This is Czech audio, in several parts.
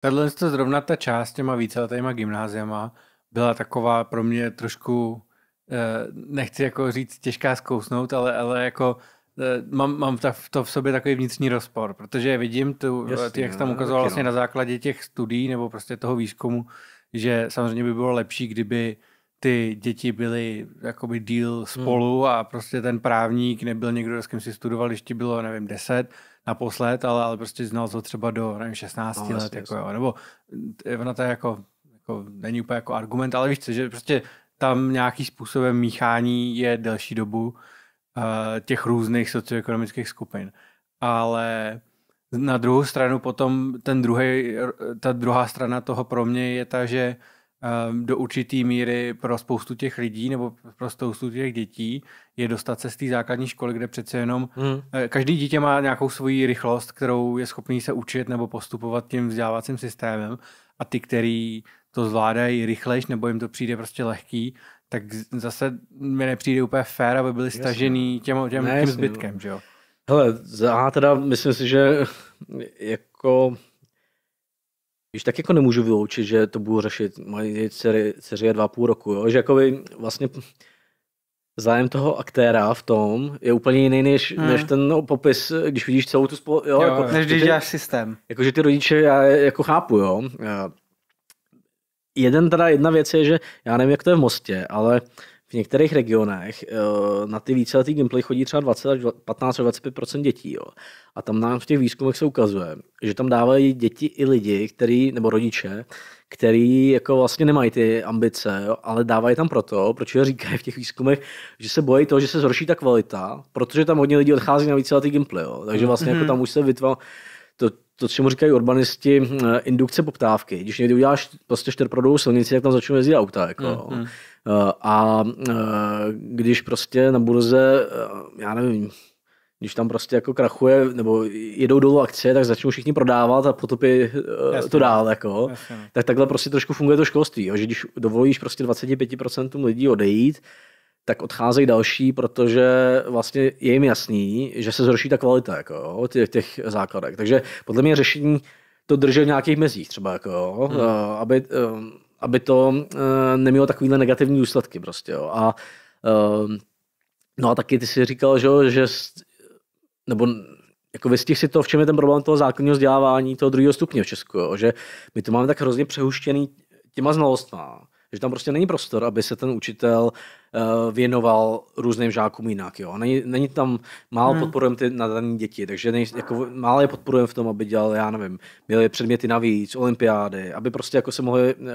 Tato to zrovna ta část těma víceletýma gymnáziama byla taková pro mě trošku, eh, nechci jako říct těžká zkousnout, ale, ale jako eh, mám, mám ta, to v sobě takový vnitřní rozpor, protože vidím, tu, Jasně, jak jsi tam no, ukazoval vlastně no. na základě těch studií nebo prostě toho výzkumu, že samozřejmě by bylo lepší, kdyby ty děti byly jakoby díl hmm. spolu hmm. a prostě ten právník nebyl někdo, s kým si studoval, když ti bylo, nevím, deset naposled, ale, ale prostě znal to třeba do nevím, 16 no, let, jako, Jo, nebo eh, ona to je jako, jako, není úplně jako argument, ale víš co, že prostě tam nějaký způsobem míchání je delší dobu uh, těch různých socioekonomických skupin. Ale na druhou stranu potom ten druhý, eh, ta druhá strana toho pro mě je ta, že uh, Ehm, do určité míry pro spoustu těch lidí nebo pro spoustu těch dětí je dostat se z té základní školy, kde přece jenom hmm. Eh, každý dítě má nějakou svoji rychlost, kterou je schopný se učit nebo postupovat tím vzdělávacím systémem a ty, který to zvládají rychlejš nebo jim to přijde prostě lehký, tak zase mi nepřijde úplně fér, aby byli stažený no. těm, těm, ne, tím no. zbytkem, že jo? Hele, já teda myslím si, že jako když tak jako nemůžu vyloučit, že to budu řešit. Moje dcery, dceři je dva půl roku, jo? že jakoby vlastně zájem toho aktéra v tom je úplně jiný než, hmm. než ten no, popis, když vidíš celou tu spolu, jo, jo, jako, než když děláš systém. Jakože ty rodiče, já jako chápu, jo. Eh, jeden teda, jedna věc je, že já nevím, jak to je v Mostě, ale v některých regionech eh, na ty víceletý gameplay chodí třeba 20 až 15 až 25 dětí. Jo. A tam nám v těch výzkumech se ukazuje, že tam dávají děti i lidi, který, nebo rodiče, který jako vlastně nemají ty ambice, jo, ale dávají tam proto, proč říkají v těch výzkumech, že se bojí toho, že se zhorší ta kvalita, protože tam hodně lidí odchází na víceletý gameplay. Jo. Takže vlastně mm-hmm. jako mhm. tam už se vytvořil to, to, čemu říkají urbanisti, hm, indukce poptávky. Když někdy uděláš prostě čtyřprodovou silnici, tak tam začnou jezdit auta. Jako. Mm, mm. A eh, když prostě na burze, eh, já nevím, když tam prostě jako krachuje, nebo jedou dolů akcie, tak začnou všichni prodávat a potopí to dál. Jako. Jasně. Tak takhle prostě trošku funguje to školství, jo? že když dovolíš prostě 25% lidí odejít, tak odcházejí další, protože vlastně je jim jasný, že se zhorší ta kvalita jako, těch, těch základek. Takže podle mě řešení to drží v nějakých mezích třeba, jako, hmm. Eh, aby, eh, aby to eh, nemělo takovýhle negativní důsledky prostě. Jo. A, no a taky ty si říkal, že, že nebo jako vystihl si to, v čem je ten problém toho základního vzdělávání, toho druhého stupně v Česku, jo? že my to máme tak hrozně přehuštěný těma znalostma, že tam prostě není prostor, aby se ten učitel uh, věnoval různým žákům jinak. Jo. Není, není tam, málo hmm. podporujeme ty nadané děti, takže nej, jako, málo je podporujeme v tom, aby dělal, já nevím, měli předměty navíc, olympiády, aby prostě jako se mohli uh,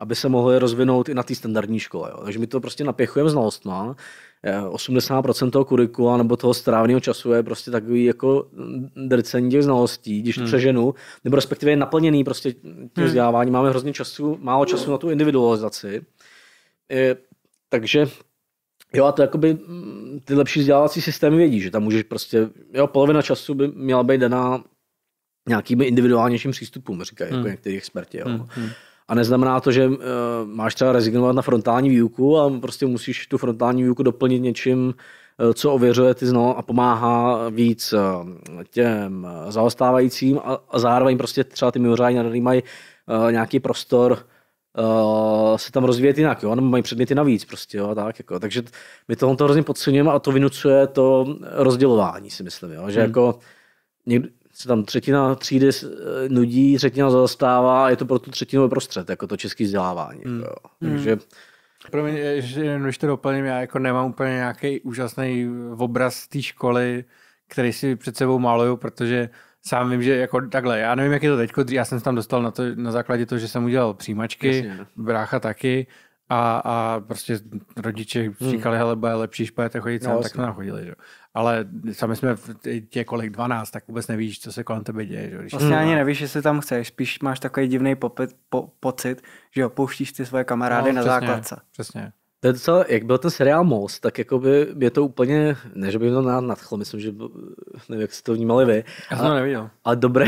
aby se mohli rozvinout i na té standardní škole. Jo. Takže my to prostě napěchujeme znalostma. 80% toho kurikula nebo toho strávného času je prostě takový jako mm, drcení těch znalostí, když to hmm. přeženu, nebo respektive je naplněný prostě tím hmm. vzdělávání. Máme hrozně času, málo času hmm. na tu individualizaci. E, takže Jo, a to jakoby mm, ty lepší vzdělávací systémy vědí, že tam můžeš prostě, jo, polovina času by měla být daná nějakými individuálnějším přístupům, říkají jako hmm. jako někteří experti. Jo. Hmm. hmm. A neznamená to, že uh, máš třeba rezignovat na frontální výuku, ale prostě musíš tu frontální výuku doplnit něčím, eh, co ověřuje ty znal a pomáhá víc eh, těm zaostávajícím a, a zároveň prostě třeba ty mimořádní nadaný mají uh, nějaký prostor uh, se tam rozvíjet jinak, jo, nebo mají předměty navíc prostě, jo, tak, jako. Takže my tohle to hrozně podceňujeme a to vynucuje to rozdělování, si myslím, jo, že hmm. jako se tam třetina třídy eh, nudí, třetina zastává a je to pro tu třetinu prostřed, jako to český vzdělávání. Mm. Jako, mm. Takže že jenom když to doplním, já jako nemám úplně nějaký úžasný obraz té školy, který si před sebou maluju, protože sám vím, že jako takhle, já nevím, jak je to teď, já jsem tam dostal na, to, na základě toho, že jsem udělal přijímačky, Jasně. brácha taky, a, a prostě rodiče hmm. říkali, hmm. hele, bude lepší špajete chodit, no, tak to chodili. Že? ale sami jsme v tě kolik 12, tak vůbec nevíš, co se kolem tebe děje. Že? Když vlastně ani nevíš, jestli tam chceš, spíš máš takový divný popit, po, pocit, že opouštíš ty svoje kamarády no, na přesně, základce. Přesně. To je docela, jak byl ten seriál Most, tak jako by mě to úplně, ne, že by mě to nadchlo, myslím, že nevím, jak jste to vnímali vy. Já jsem to neviděl. Ale dobré,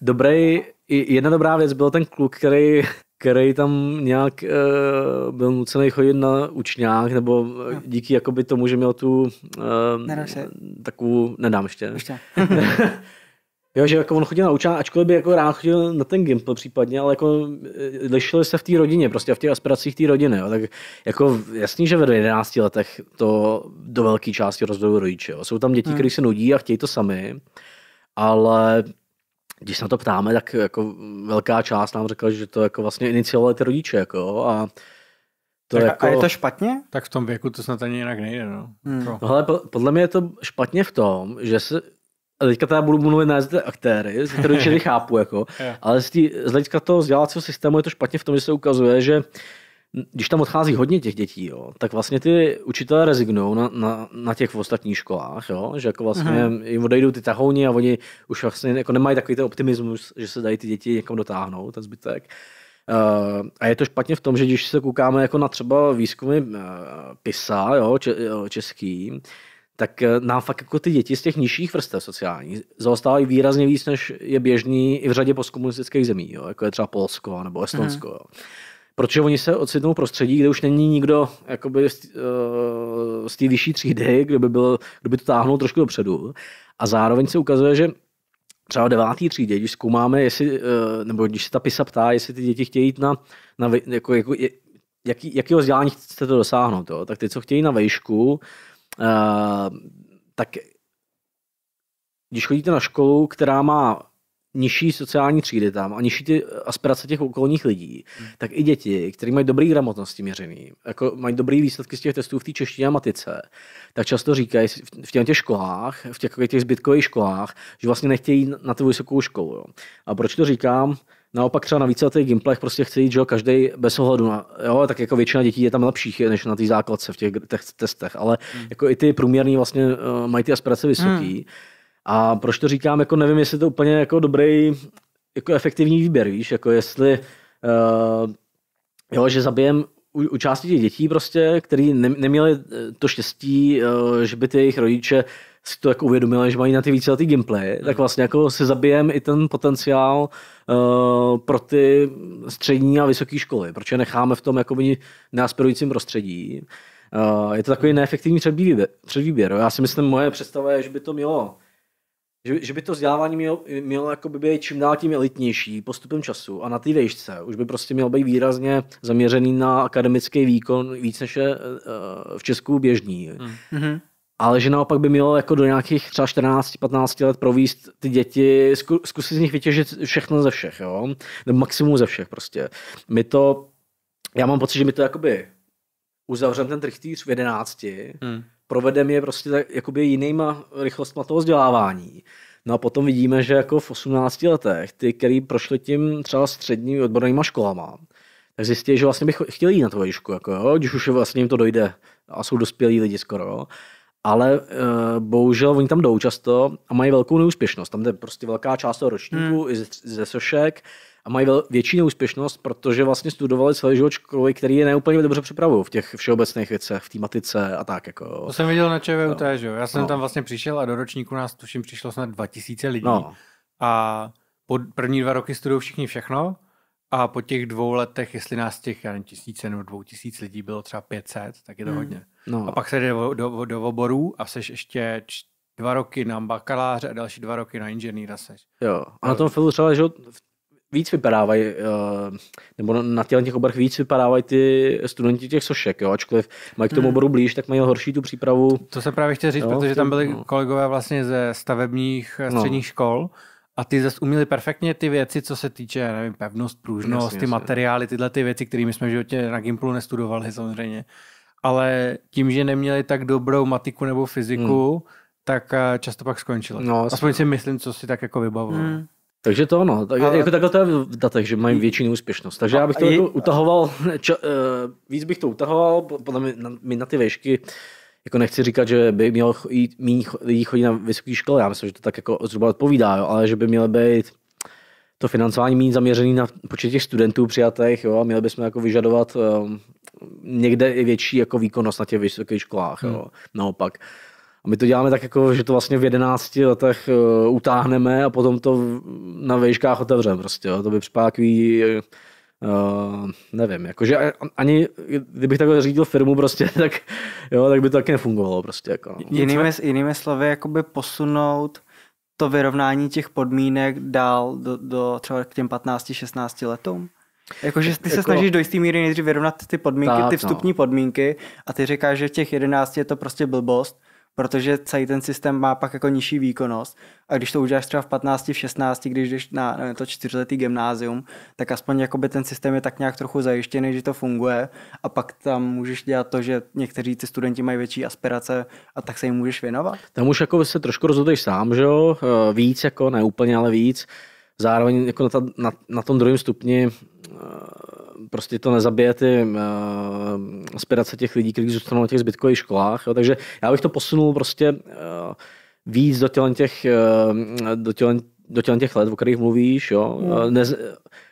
dobrý, jedna dobrá věc byl ten kluk, který který tam nějak uh, byl nucený chodit na učňák, nebo no. díky jakoby tomu, že měl tu uh, takovou, nedám ještě. ještě. jo, že jako on chodil na učňák, ačkoliv by jako rád chodil na ten gimpl případně, ale jako eh, lišil se v té rodině, prostě v těch aspiracích té rodiny. Jo. Tak jako jasný, že ve 11 letech to do velké části rozhodují rodiče. Jo. Jsou tam děti, hmm. které se nudí a chtějí to sami, ale když se na to ptáme, tak jako velká část nám řekla, že to jako vlastně iniciovali ty rodiče. Jako, a to tak jako... A je to špatně? Tak v tom věku to snad ani jinak nejde. No. Hmm. Jako- no, ale podle mě je to špatně v tom, že se, a teďka teda budu mluvit na ty aktéry, ty rodiče chápu, jako, ale z, tý, z hlediska toho vzdělávacího systému je to špatně v tom, že se ukazuje, že když tam odchází hodně těch dětí, jo, tak vlastně ty učitelé rezignují na, na, na těch ostatních školách, jo, že jako vlastně Aha. jim odejdou ty tahouni a oni už vlastně jako nemají takový ten optimismus, že se dají ty děti někam dotáhnout, ten zbytek. Uh, a je to špatně v tom, že když se koukáme jako na třeba výzkumy uh, PISA, jo, jo, eh, český, tak nám fakt jako ty děti z těch nižších vrstev sociálních zaostávají výrazně víc, než je běžný i v řadě postkomunistických zemí, jo, jako je třeba Polsko nebo Estonsko. Aha. Jo protože oni se ocitnou prostředí, kde už není nikdo jakoby, z eh, té vyšší třídy, kdo by, byl, kdo by to táhnul trošku dopředu. A zároveň se ukazuje, že třeba v devátý třídě, když zkoumáme, jestli, eh, nebo když se ta PISA ptá, jestli ty děti chtějí jít na, na jako, jako, jaký, jakého vzdělání chcete to dosáhnout, jo? tak ty, co chtějí na vejšku, eh, tak když chodíte na školu, která má nižší sociální třídy tam a nižší ty aspirace těch okolních lidí, hmm. tak i děti, které mají dobré gramotnosti měřený, jako mají dobré výsledky z těch testů v té češtině a matice, tak často říkají v těch, těch školách, v těch, těch zbytkových školách, že vlastně nechtějí na tu vysokou školu. Jo. A proč to říkám? Naopak třeba na těch gimplech prostě chce jít, že jo, každý bez ohledu na, jo, tak jako většina dětí je tam lepších než na té základce v těch, těch testech, ale hmm. jako i ty průměrní vlastně uh, mají ty aspirace vysoký. Hmm a proč to říkám, jako nevím, jestli to úplně jako dobrý, jako efektivní výběr, víš, jako jestli, uh, jo, že zabijem u, u části těch dětí prostě, který ne, neměli eh, to štěstí, uh, že by ty jejich rodiče si to jako uvědomili, že mají na ty víceletý gameplay, hmm. tak vlastně jako si zabijem i ten potenciál uh, pro ty střední a vysoké školy, je necháme v tom jako neaspirujícím prostředí. Uh, je to takový neefektivní předvýběr. předvýběr. Já si myslím, moje představa je, že by to mělo že, že by to vzdělávání mělo, mělo jako by být čím dál tím elitnější postupem času a na té výšce už by prostě měl být výrazně zaměřený na akademický výkon víc než je uh, v Česku běžný. Mm-hmm. Ale že naopak by mělo jako do nějakých třeba 14-15 let províst ty děti, zkusit z nich vytěžit všechno ze všech, jo? Nebo maximum ze všech prostě. My to, já mám pocit, že my to jakoby uzavřeme ten trichtýř v 11. Mm provedeme je prostě tak, jakoby jinýma rychlostma toho vzdělávání. No a potom vidíme, že jako v 18 letech ty, který prošli tím třeba středními odbornýma školama, tak zjistí, že vlastně bych chtěl jít na to vejšku, jako jo, když už vlastně jim to dojde a jsou dospělí lidi skoro ale uh, bohužel oni tam jdou často a mají velkou neúspěšnost. Tam je prostě velká část toho ročníku hmm. i ze, ze sošek a mají vel, větší neúspěšnost, protože vlastně studovali celý život školy, který je neúplně dobře připravují v těch všeobecných věcech, v té matice a tak. Jako. To jsem viděl na ČVUT, no. že jo? Já jsem no. tam vlastně přišel a do ročníku nás tuším přišlo snad 2000 lidí. No. A po první dva roky studují všichni všechno a po těch dvou letech, jestli nás těch já nevím, tisíce nebo dvou tisíc lidí bylo třeba 500, tak je to hmm. hodně. No. A pak se jde do, do, do oborů a seš ještě dva roky na bakaláře a další dva roky na inženýra seš. Jo, a na tom filmu třeba, že víc vypadávají, eh, nebo na těch, oborech víc vypadávají ty studenti těch sošek, jo, ačkoliv mají k tomu hmm. oboru blíž, tak mají horší tu přípravu. To se právě chtěl říct, jo, protože tam byli no. kolegové vlastně ze stavebních eh, no. středních no. škol, a ty zase uměli perfektně ty věci, co se týče, nevím, pevnost, pružnost, jasně, ty jasně. materiály, tyhle ty věci, kterými jsme v životě na Gimplu nestudovali samozřejmě. Ale tím, že neměli tak dobrou matiku nebo fyziku, hmm. tak eh, často pak skončilo. No, Aspoň no. si myslím, co si tak jako vybavoval. Hmm. Takže to ono, tak, ale... jako takhle to je v datech, že mají větší neúspěšnost. Takže já bych to je... Jako utahoval, ča, uh, eh, víc bych to utahoval, podle mě na, mi na ty vešky jako nechci říkat, že by mělo jít méně lidí chodit na vysoké školy, já myslím, že to tak jako zhruba odpovídá, jo, ale že by mělo být to financování méně zaměřený na počet těch studentů přijatých, jo, a měli bychom jako vyžadovat um, někde i větší jako výkonnost na těch vysokých školách, jo, hmm. naopak. A my to děláme tak, jako, že to vlastně v 11 letech uh, utáhneme a potom to na vejškách otevřeme. Prostě, jo. To by připadá eh, Eh, nevím, jakože ani kdybych takhle řídil firmu prostě, tak, jo, tak by to taky nefungovalo prostě. Jako. No. Jinými, jinými slovy, jakoby posunout to vyrovnání těch podmínek dál do, do třeba k těm 15-16 letům? Jakože ty se jako, snažíš do jisté míry nejdřív vyrovnat ty podmínky, tak, ty no. vstupní no. podmínky a ty říkáš, že těch 11 je to prostě blbost protože celý ten systém má pak jako nižší výkonnost a když to uděláš třeba v 15, v 16, když jdeš na nevím, to čtyřletý gymnázium, tak aspoň jakoby ten systém je tak nějak trochu zajištěný, že to funguje a pak tam můžeš dělat to, že někteří ty studenti mají větší aspirace a tak se jim můžeš věnovat. Tam už jako se trošku rozhoduješ sám, že jo, eh, víc jako, ne úplně, ale víc. Zároveň jako na, ta, na, na tom druhém stupni eh, prostě to nezabije ty uh, aspirace těch lidí, kteří zůstanou na těch zbytkových školách. Jo. Takže já bych to posunul prostě uh, víc do těch, uh, do těch do těch, těch let, o kterých mluvíš, jo. Mm. Nez,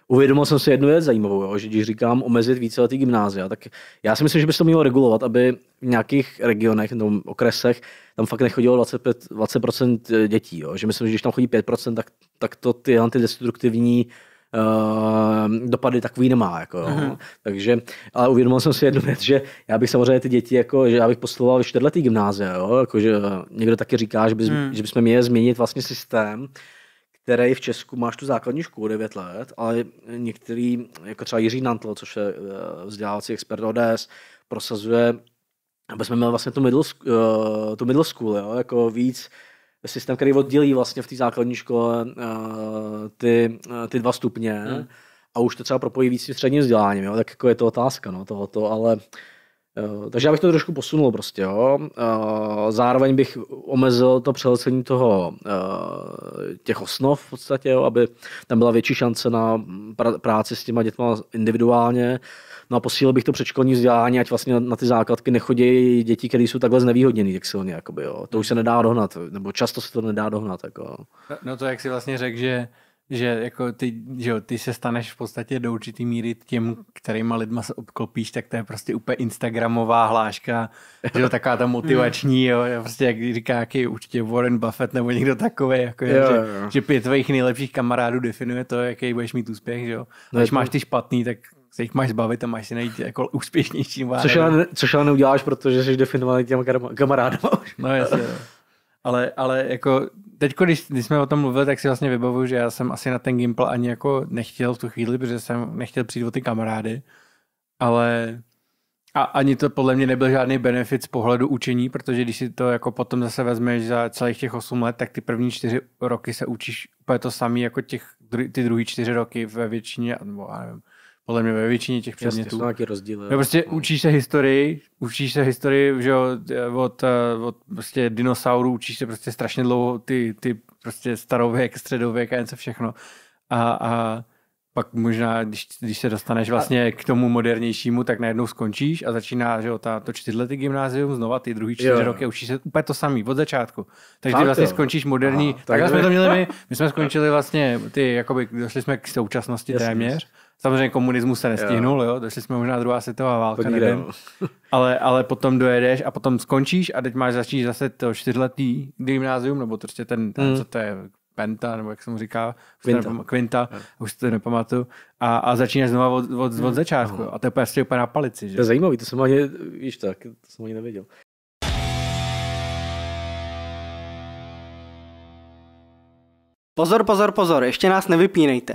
uvědomil jsem si jednu věc zajímavou, jo, že když říkám omezit víceletý gymnázia, tak já si myslím, že by se to mělo regulovat, aby v nějakých regionech nebo okresech tam fakt nechodilo 25, 20% dětí. Jo. Že myslím, že když tam chodí 5%, tak, tak to ty antidestruktivní uh, uh, dopady takový nemá. Jako, jo. Uh-huh. Takže, ale uvědomil jsem si jednu věc, že já bych samozřejmě ty děti, jako, že já bych postuloval čtyřletý gymnáze. Jo, jako, že eh, někdo taky říká, že, by, hmm. že bychom měli změnit vlastně systém, který v Česku máš tu základní školu 9 let, ale některý, jako třeba Jiří Nantl, což je eh, vzdělávací expert ODS, prosazuje, aby jsme měli vlastně tu middle, uh, tu middle school, jo, jako víc systém, který oddělí vlastně v té základní škole uh, ty, uh, ty dva stupně hmm. a už to třeba propojí víc s středním vzděláním, jo? tak jako je to otázka no, tohoto, ale uh, takže já bych to trošku posunul prostě, jo. Uh, zároveň bych omezil to přelecení toho, uh, těch osnov v podstatě, jo, aby tam byla větší šance na mm, práci s těma dětma individuálně. Uh, No a posílil bych to předškolní vzdělání, ať vlastně na ty základky nechodí děti, které jsou takhle znevýhodněné tak silně. Jakoby, jo. To už se nedá dohnat, nebo často se to nedá dohnat. Jako. No, no to, jak si vlastně řekl, že že jako ty, že jo, ty se staneš v podstatě do určitý míry těm, kterýma lidma se obklopíš, tak to je prostě úplně instagramová hláška, že jo, taková ta motivační, jo, prostě jak říká jaký určitě Warren Buffett nebo někdo takový, jako je, jo, že, jo. že pět tvých nejlepších kamarádů definuje to, jaký budeš mít úspěch, že jo. No když máš ty špatný, tak se jich máš zbavit a máš si najít jako úspěšnější várem. Což což ale neuděláš, protože jsi definovaný těma kamarádama. no jasně. No. Ale, ale jako teď, když, když, jsme o tom mluvili, tak si vlastně vybavuju, že já jsem asi na ten Gimple ani jako nechtěl v tu chvíli, protože jsem nechtěl přijít o ty kamarády, ale a ani to podle mě nebyl žádný benefit z pohledu učení, protože když si to jako potom zase vezmeš za celých těch 8 let, tak ty první čtyři roky se učíš úplně to samé jako těch, ty druhý čtyři roky ve většině, nebo já nevím, podle mě ve většině těch předmětů. Jasně, jsou rozdíly. No, prostě učíš se historii, učíš se historii, že od, od, eh, od prostě dinosaurů, učíš se prostě strašně dlouho ty, ty prostě starověk, středověk a něco všechno. A, a pak možná, když, když se dostaneš vlastně k tomu modernějšímu, tak najednou skončíš a začíná, že jo, ta, to čtyřletý gymnázium, znova ty druhý čtyři jo. roky učíš se úplně to samý od začátku. Takže ty vlastně skončíš moderní, Aha, takhle tak jsme to měli my, my jsme skončili vlastně ty, jakoby, došli jsme k současnosti téměř. Samozřejmě komunismus se nestihnul, jo. jo, jsme možná druhá světová válka, Podíle, nevím. No. ale, ale potom dojedeš a potom skončíš a teď máš začít zase to čtyřletý gymnázium, nebo prostě ten, ten mm. co to je, Penta, nebo jak se mu říká, Quinta, nepam- Quinta hmm. už to nepamatuju, a, a začínáš znovu od, od, od hmm. začátku. Aha. A to je prostě úplně na palici. Že? To je zajímavý, to jsem ani, víš tak, to jsem ani nevěděl. Pozor, pozor, pozor, ještě nás nevypínejte.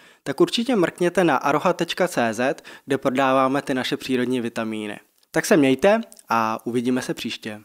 tak určitě mrkněte na aroha.cz, kde prodáváme ty naše přírodní vitamíny. Tak se mějte a uvidíme se příště.